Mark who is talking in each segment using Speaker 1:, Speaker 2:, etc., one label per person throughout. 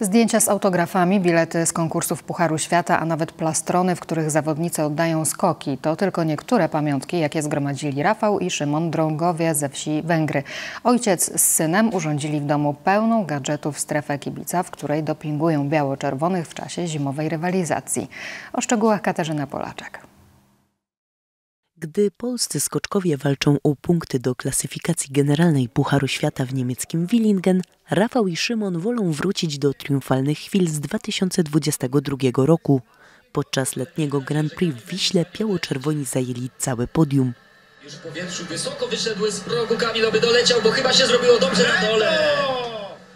Speaker 1: Zdjęcia z autografami, bilety z konkursów Pucharu Świata, a nawet plastrony, w których zawodnicy oddają skoki. To tylko niektóre pamiątki, jakie zgromadzili Rafał i Szymon Drągowie ze wsi Węgry. Ojciec z synem urządzili w domu pełną gadżetów strefę kibica, w której dopingują biało-czerwonych w czasie zimowej rywalizacji. O szczegółach Katarzyna Polaczek.
Speaker 2: Gdy polscy skoczkowie walczą o punkty do klasyfikacji generalnej Pucharu Świata w niemieckim Willingen, Rafał i Szymon wolą wrócić do triumfalnych chwil z 2022 roku. Podczas letniego Grand Prix w Wiśle biało-czerwoni zajęli całe podium.
Speaker 1: Już w powietrzu wysoko wyszedł z progu, Kamil oby doleciał, bo chyba się zrobiło dobrze na dole.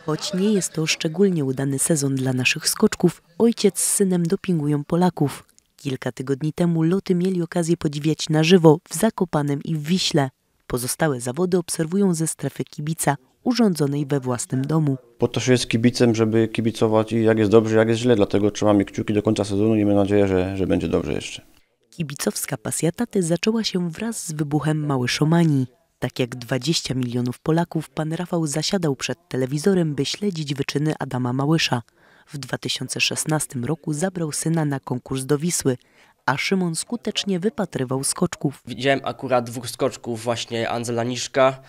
Speaker 2: Choć nie jest to szczególnie udany sezon dla naszych skoczków, ojciec z synem dopingują Polaków. Kilka tygodni temu loty mieli okazję podziwiać na żywo w Zakopanem i w Wiśle. Pozostałe zawody obserwują ze strefy kibica urządzonej we własnym domu.
Speaker 3: Po to się jest kibicem, żeby kibicować i jak jest dobrze, jak jest źle, dlatego trzymamy kciuki do końca sezonu i mamy nadzieję, że, że będzie dobrze
Speaker 2: jeszcze. Kibicowska pasja taty zaczęła się wraz z wybuchem Małyszomanii. Tak jak 20 milionów Polaków, pan Rafał zasiadał przed telewizorem, by śledzić wyczyny Adama Małysza – w 2016 roku zabrał syna na konkurs do Wisły, a Szymon skutecznie wypatrywał skoczków.
Speaker 3: Widziałem akurat dwóch skoczków, właśnie Anzela Niszka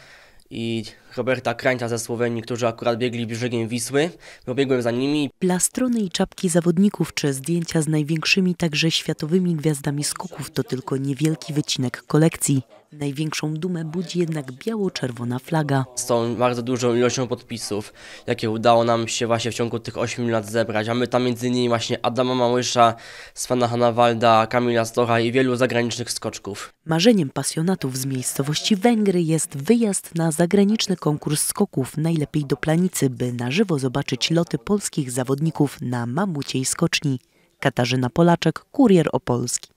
Speaker 3: i Roberta Krańca ze Słowenii, którzy akurat biegli brzegiem Wisły. Pobiegłem za nimi.
Speaker 2: Plastrony i czapki zawodników czy zdjęcia z największymi także światowymi gwiazdami skoków to tylko niewielki wycinek kolekcji. Największą dumę budzi jednak biało-czerwona flaga.
Speaker 3: Z tą bardzo dużą ilością podpisów, jakie udało nam się właśnie w ciągu tych 8 lat zebrać. my tam między innymi właśnie Adama Małysza, Svana Hanawalda, Kamila Stocha i wielu zagranicznych skoczków.
Speaker 2: Marzeniem pasjonatów z miejscowości Węgry jest wyjazd na zagraniczny konkurs skoków najlepiej do planicy, by na żywo zobaczyć loty polskich zawodników na mamuciej skoczni. Katarzyna Polaczek, Kurier Opolski.